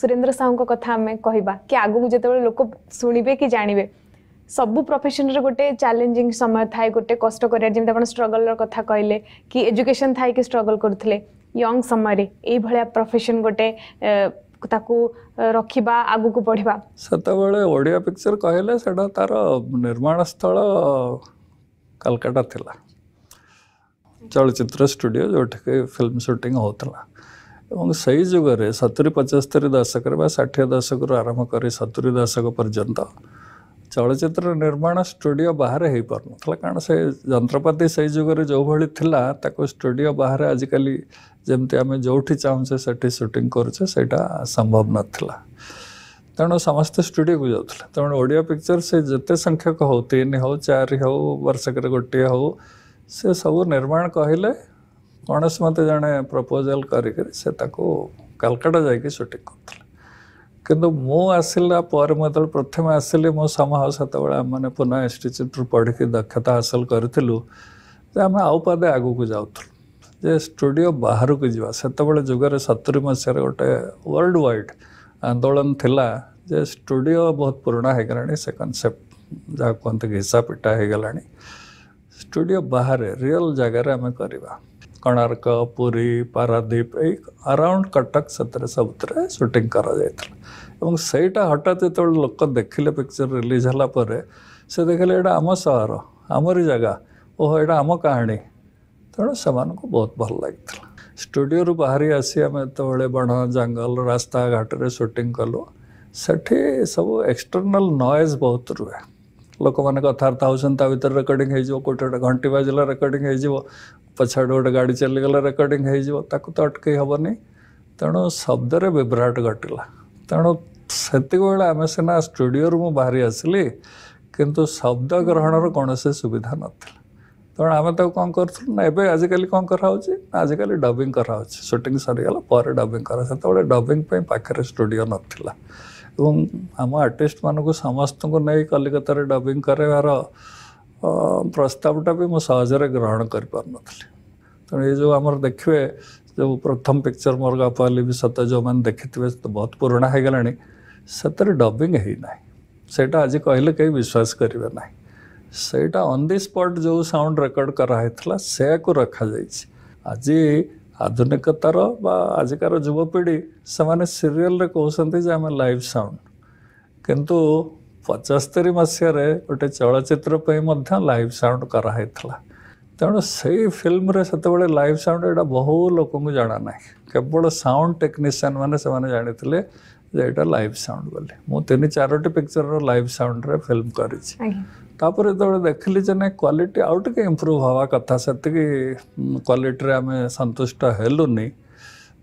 ସୁରେନ୍ଦ୍ର ସାହୁଙ୍କ କଥା ଆମେ କହିବା କି ଆଗକୁ ଯେତେବେଳେ ଲୋକ ଶୁଣିବେ କି ଜାଣିବେ ସବୁ ପ୍ରଫେସନ୍ରେ ଗୋଟେ ଚ୍ୟାଲେଞ୍ଜିଂ ସମୟ ଥାଏ ଗୋଟେ କଷ୍ଟ କରିବା ଯେମିତି ଆପଣ ଷ୍ଟ୍ରଗଲ୍ର କଥା କହିଲେ କି ଏଜୁକେସନ୍ ଥାଇକି ଷ୍ଟ୍ରଗଲ୍ କରୁଥିଲେ ୟଙ୍ଗ ସମୟରେ ଏଇଭଳିଆ ପ୍ରଫେସନ୍ ଗୋଟେ ତାକୁ ରଖିବା ଆଗକୁ ବଢ଼ିବା ସେତେବେଳେ ଓଡ଼ିଆ ପିକ୍ଚର କହିଲେ ସେଇଟା ତା'ର ନିର୍ମାଣ ସ୍ଥଳ କାଲକାଟା ଥିଲା ଚଳଚ୍ଚିତ୍ର ଷ୍ଟୁଡ଼ିଓ ଯେଉଁଠିକି ଫିଲ୍ମ ସୁଟିଂ ହେଉଥିଲା ଏବଂ ସେଇ ଯୁଗରେ ସତୁରି ପଞ୍ଚସ୍ତରୀ ଦଶକରେ ବା ଷାଠିଏ ଦଶକରୁ ଆରମ୍ଭ କରି ସତୁରି ଦଶକ ପର୍ଯ୍ୟନ୍ତ ଚଳଚ୍ଚିତ୍ର ନିର୍ମାଣ ଷ୍ଟୁଡ଼ିଓ ବାହାରେ ହେଇପାରୁନଥିଲା କାରଣ ସେ ଯନ୍ତ୍ରପାତି ସେଇ ଯୁଗରେ ଯେଉଁଭଳି ଥିଲା ତାକୁ ଷ୍ଟୁଡ଼ିଓ ବାହାରେ ଆଜିକାଲି ଯେମିତି ଆମେ ଯେଉଁଠି ଚାହୁଁଛେ ସେଠି ସୁଟିଂ କରୁଛେ ସେଇଟା ସମ୍ଭବ ନଥିଲା ତେଣୁ ସମସ୍ତେ ଷ୍ଟୁଡ଼ିଓକୁ ଯାଉଥିଲେ ତେଣୁ ଓଡ଼ିଆ ପିକ୍ଚର ସେ ଯେତେ ସଂଖ୍ୟକ ହେଉ ତିନି ହେଉ ଚାରି ହେଉ ବର୍ଷକରେ ଗୋଟିଏ ହେଉ ସେ ସବୁ ନିର୍ମାଣ କହିଲେ ଗଣେଶ ମୋତେ ଜଣେ ପ୍ରପୋଜାଲ୍ କରିକିରି ସେ ତାକୁ କାଲକାଟା ଯାଇକି ସୁଟିଂ କରୁଥିଲେ କିନ୍ତୁ ମୁଁ ଆସିଲା ପରେ ମୁଁ ଯେତେବେଳେ ପ୍ରଥମେ ଆସିଲି ମୋ ସମୟ ସେତେବେଳେ ଆମେମାନେ ପୁନଃ ଇନଷ୍ଟିଚ୍ୟୁଟ୍ରୁ ପଢ଼ିକି ଦକ୍ଷତା ହାସଲ କରିଥିଲୁ ଯେ ଆମେ ଆଉ ପାଦେ ଆଗକୁ ଯାଉଥିଲୁ ଯେ ଷ୍ଟୁଡ଼ିଓ ବାହାରକୁ ଯିବା ସେତେବେଳେ ଯୁଗରେ ସତୁରି ମସିହାରେ ଗୋଟେ ୱାର୍ଲଡ଼ ୱାଇଡ଼ ଆନ୍ଦୋଳନ ଥିଲା ଯେ ଷ୍ଟୁଡ଼ିଓ ବହୁତ ପୁରୁଣା ହେଇଗଲାଣି ସେ କନସେପ୍ଟ ଯାହା କୁହନ୍ତି ଘିସା ପିଟା ହେଇଗଲାଣି ଷ୍ଟୁଡ଼ିଓ ବାହାରେ ରିଅଲ୍ ଜାଗାରେ ଆମେ କରିବା କୋଣାର୍କ ପୁରୀ ପାରାଦ୍ୱୀପ ଏଇ ଆରାଉଣ୍ଡ କଟକ ସେଥିରେ ସବୁଥିରେ ସୁଟିଂ କରାଯାଇଥିଲା ଏବଂ ସେଇଟା ହଠାତ୍ ଯେତେବେଳେ ଲୋକ ଦେଖିଲେ ପିକ୍ଚର ରିଲିଜ୍ ହେଲା ପରେ ସେ ଦେଖିଲେ ଏଇଟା ଆମ ସହର ଆମରି ଜାଗା ଓହୋ ଏଇଟା ଆମ କାହାଣୀ ତେଣୁ ସେମାନଙ୍କୁ ବହୁତ ଭଲ ଲାଗିଥିଲା ଷ୍ଟୁଡ଼ିଓରୁ ବାହାରି ଆସି ଆମେ ଯେତେବେଳେ ବଣ ଜଙ୍ଗଲ ରାସ୍ତାଘାଟରେ ସୁଟିଂ କଲୁ ସେଠି ସବୁ ଏକ୍ସଟର୍ନାଲ୍ ନଏଜ୍ ବହୁତ ରୁହେ ଲୋକମାନେ କଥାବାର୍ତ୍ତା ହେଉଛନ୍ତି ତା ଭିତରେ ରେକର୍ଡ଼ିଂ ହେଇଯିବ କେଉଁଠି ଗୋଟେ ଘଣ୍ଟି ବାଜିଲା ରେକର୍ଡ଼ିଂ ହେଇଯିବ ପଛଆଡ଼ୁ ଗୋଟେ ଗାଡ଼ି ଚାଲିଗଲା ରେକର୍ଡିଂ ହେଇଯିବ ତାକୁ ତ ଅଟକେଇ ହେବନି ତେଣୁ ଶବ୍ଦରେ ବିଭ୍ରାଟ ଘଟିଲା ତେଣୁ ସେତିକିବେଳେ ଆମେ ସିନା ଷ୍ଟୁଡ଼ିଓରୁ ମୁଁ ବାହାରି ଆସିଲି କିନ୍ତୁ ଶବ୍ଦ ଗ୍ରହଣର କୌଣସି ସୁବିଧା ନଥିଲା ତେଣୁ ଆମେ ତାକୁ କ'ଣ କରୁଥିଲୁ ନା ଏବେ ଆଜିକାଲି କ'ଣ କରାହେଉଛି ନା ଆଜିକାଲି ଡବିଂ କରାହେଉଛି ସୁଟିଂ ସରିଗଲା ପରେ ଡବିଂ କରା ସେତେବେଳେ ଡବିଂ ପାଇଁ ପାଖରେ ଷ୍ଟୁଡ଼ିଓ ନଥିଲା ଏବଂ ଆମ ଆର୍ଟିଷ୍ଟମାନଙ୍କୁ ସମସ୍ତଙ୍କୁ ନେଇ କଲିକତାରେ ଡବିଂ କରାଇବାର ପ୍ରସ୍ତାବଟା ବି ମୁଁ ସହଜରେ ଗ୍ରହଣ କରିପାରୁନଥିଲି ତେଣୁ ଏ ଯେଉଁ ଆମର ଦେଖିବେ ଯେଉଁ ପ୍ରଥମ ପିକ୍ଚର ମୋର ଗପାଲି ବି ସତ ଯେଉଁମାନେ ଦେଖିଥିବେ ତ ବହୁତ ପୁରୁଣା ହେଇଗଲାଣି ସେଥିରେ ଡବିଂ ହେଇନାହିଁ ସେଇଟା ଆଜି କହିଲେ କେହି ବିଶ୍ୱାସ କରିବେ ନାହିଁ ସେଇଟା ଅନ୍ ଦି ସ୍ପଟ୍ ଯେଉଁ ସାଉଣ୍ଡ ରେକର୍ଡ଼ କରାହେଇଥିଲା ସେୟାକୁ ରଖାଯାଇଛି ଆଜି ଆଧୁନିକତାର ବା ଆଜିକାର ଯୁବପିଢ଼ି ସେମାନେ ସିରିଏଲରେ କହୁଛନ୍ତି ଯେ ଆମେ ଲାଇଭ୍ ସାଉଣ୍ଡ କିନ୍ତୁ ପଞ୍ଚସ୍ତରୀ ମସିହାରେ ଗୋଟେ ଚଳଚ୍ଚିତ୍ର ପାଇଁ ମଧ୍ୟ ଲାଇଭ୍ ସାଉଣ୍ଡ କରାହେଇଥିଲା ତେଣୁ ସେଇ ଫିଲ୍ମରେ ସେତେବେଳେ ଲାଇଭ୍ ସାଉଣ୍ଡ ଏଇଟା ବହୁ ଲୋକଙ୍କୁ ଜଣା ନାହିଁ କେବଳ ସାଉଣ୍ଡ ଟେକ୍ନିସିଆନ୍ ମାନେ ସେମାନେ ଜାଣିଥିଲେ ଯେ ଏଇଟା ଲାଇଭ୍ ସାଉଣ୍ଡ ବୋଲି ମୁଁ ତିନି ଚାରୋଟି ପିକ୍ଚରର ଲାଇଭ୍ ସାଉଣ୍ଡରେ ଫିଲ୍ମ କରିଛି ତାପରେ ଯେତେବେଳେ ଦେଖିଲି ଯେ ନାଇଁ କ୍ୱାଲିଟି ଆଉ ଟିକେ ଇମ୍ପ୍ରୁଭ୍ ହେବା କଥା ସେତିକି କ୍ୱାଲିଟିରେ ଆମେ ସନ୍ତୁଷ୍ଟ ହେଲୁନି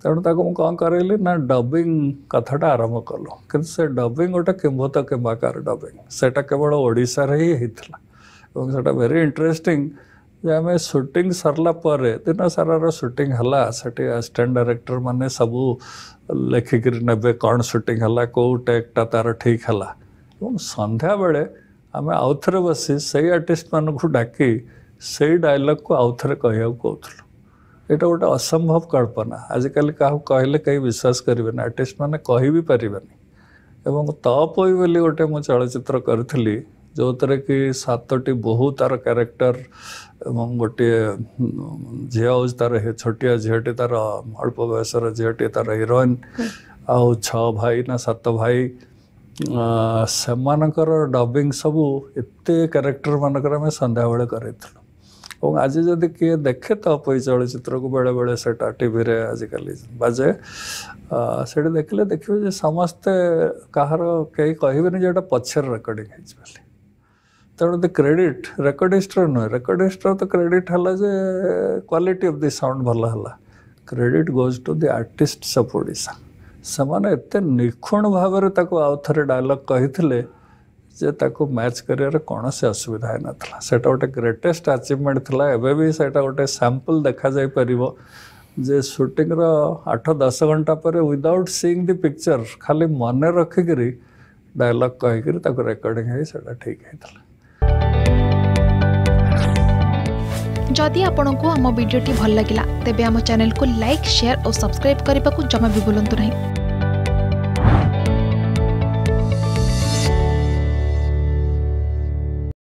ତେଣୁ ତାକୁ ମୁଁ କ'ଣ କରେଇଲି ନା ଡବିଂ କଥାଟା ଆରମ୍ଭ କଲୁ କିନ୍ତୁ ସେ ଡବିଂ ଗୋଟେ କିମ୍ବତ କିମ୍ବାକାର ଡବିଂ ସେଇଟା କେବଳ ଓଡ଼ିଶାରେ ହିଁ ହେଇଥିଲା ଏବଂ ସେଇଟା ଭେରି ଇଣ୍ଟରେଷ୍ଟିଂ ଯେ ଆମେ ସୁଟିଂ ସରିଲା ପରେ ଦିନ ସାରାର ସୁଟିଂ ହେଲା ସେଠି ଆସିଷ୍ଟାଣ୍ଟ ଡାଇରେକ୍ଟରମାନେ ସବୁ ଲେଖିକିରି ନେବେ କ'ଣ ସୁଟିଂ ହେଲା କେଉଁ ଟେକ୍ଟା ତା'ର ଠିକ୍ ହେଲା ଏବଂ ସନ୍ଧ୍ୟାବେଳେ ଆମେ ଆଉଥରେ ବସି ସେଇ ଆର୍ଟିଷ୍ଟମାନଙ୍କୁ ଡାକି ସେଇ ଡାଇଲଗ୍କୁ ଆଉଥରେ କହିବାକୁ କହୁଥିଲୁ এটা একটা অসম্ভব কল্পনা আজকাল কা ক কইলে কই বিশ্বাস করিবে না আর্টিস্ট মানে কইবি পারিবা না এবং টপ হইবলি ওটে মো চালচিত্র করতলি যোতারে কি সাতটি বহুত আর ক্যারেক্টার এবং গটে জেহজ তারে হে ছটিয়া জেটে তার মড়পবেসর জেটে তার হিরোইন আউ ছ ভাই না সাত ভাই সম্মানকর ডাবিং সব এত ক্যারেক্টার মান করে মে সন্ধান করে ଏବଂ ଆଜି ଯଦି କିଏ ଦେଖେ ତ ପୁଇ ଚଳଚ୍ଚିତ୍ରକୁ ବେଳେବେଳେ ସେଇଟା ଟିଭିରେ ଆଜିକାଲି ବାଜେ ସେଠି ଦେଖିଲେ ଦେଖିବେ ଯେ ସମସ୍ତେ କାହାର କେହି କହିବେନି ଯେ ଏଇଟା ପଛରେ ରେକର୍ଡ଼ିଂ ହେଇଛି ବୋଲି ତେଣୁ ଦି କ୍ରେଡ଼ିଟ୍ ରେକର୍ଡ଼ିଷ୍ଟର ନୁହେଁ ରେକର୍ଡ଼ିଷ୍ଟର ତ କ୍ରେଡ଼ିଟ୍ ହେଲା ଯେ କ୍ୱାଲିଟି ଅଫ୍ ଦି ସାଉଣ୍ଡ ଭଲ ହେଲା credit goes to the artist of Odisha ସେମାନେ ଏତେ ନିଖୁଣ ଭାବରେ ତାକୁ ଆଉ ଥରେ ଡାଇଲଗ୍ କହିଥିଲେ ଯେ ତାକୁ ମ୍ୟାଚ୍ କରିବାର କୌଣସି ଅସୁବିଧା ହେଇନଥିଲା ସେଇଟା ଗୋଟେ ଗ୍ରେଟେଷ୍ଟ ଆଚିଭମେଣ୍ଟ ଥିଲା ଏବେ ବି ସେଇଟା ଗୋଟେ ସାମ୍ପଲ୍ ଦେଖାଯାଇପାରିବ ଯେ ସୁଟିଂର ଆଠ ଦଶ ଘଣ୍ଟା ପରେ ୱିଦାଉଟ୍ ସିଇଂ ଦି ପିକ୍ଚର୍ ଖାଲି ମନେ ରଖିକିରି ଡାଇଲଗ୍ କହିକିରି ତାକୁ ରେକର୍ଡ଼ିଂ ହେଇ ସେଇଟା ଠିକ୍ ହେଇଥିଲା ଯଦି ଆପଣଙ୍କୁ ଆମ ଭିଡ଼ିଓଟି ଭଲ ଲାଗିଲା ତେବେ ଆମ ଚ୍ୟାନେଲକୁ ଲାଇକ୍ ସେୟାର ଓ ସବସ୍କ୍ରାଇବ୍ କରିବାକୁ ଜମା ବି ଭୁଲନ୍ତୁ ନାହିଁ